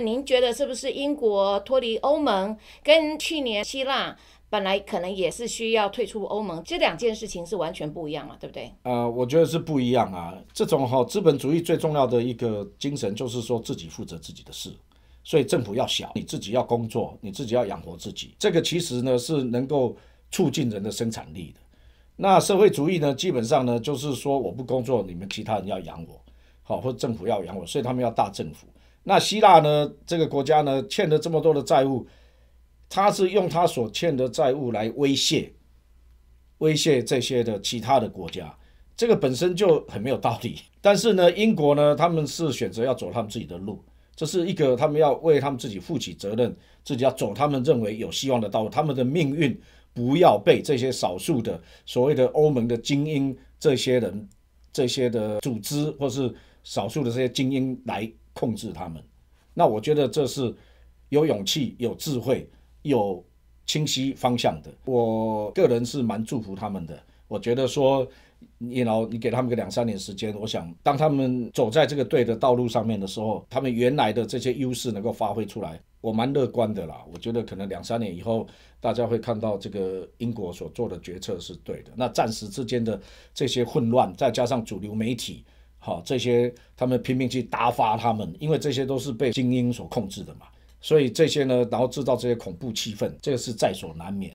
您觉得是不是英国脱离欧盟跟去年希腊本来可能也是需要退出欧盟这两件事情是完全不一样了，对不对？呃，我觉得是不一样啊。这种哈资本主义最重要的一个精神就是说自己负责自己的事，所以政府要小，你自己要工作，你自己要养活自己。这个其实呢是能够促进人的生产力的。那社会主义呢，基本上呢就是说我不工作，你们其他人要养我，好，或者政府要养我，所以他们要大政府。那希腊呢？这个国家呢，欠了这么多的债务，他是用他所欠的债务来威胁、威胁这些的其他的国家，这个本身就很没有道理。但是呢，英国呢，他们是选择要走他们自己的路，这是一个他们要为他们自己负起责任，自己要走他们认为有希望的道路，他们的命运不要被这些少数的所谓的欧盟的精英这些人。这些的组织，或是少数的这些精英来控制他们，那我觉得这是有勇气、有智慧、有清晰方向的。我个人是蛮祝福他们的。我觉得说，你老，你给他们个两三年时间，我想当他们走在这个对的道路上面的时候，他们原来的这些优势能够发挥出来。我蛮乐观的啦，我觉得可能两三年以后，大家会看到这个英国所做的决策是对的。那暂时之间的这些混乱，再加上主流媒体，好这些他们拼命去打发他们，因为这些都是被精英所控制的嘛，所以这些呢，然后制造这些恐怖气氛，这个是在所难免。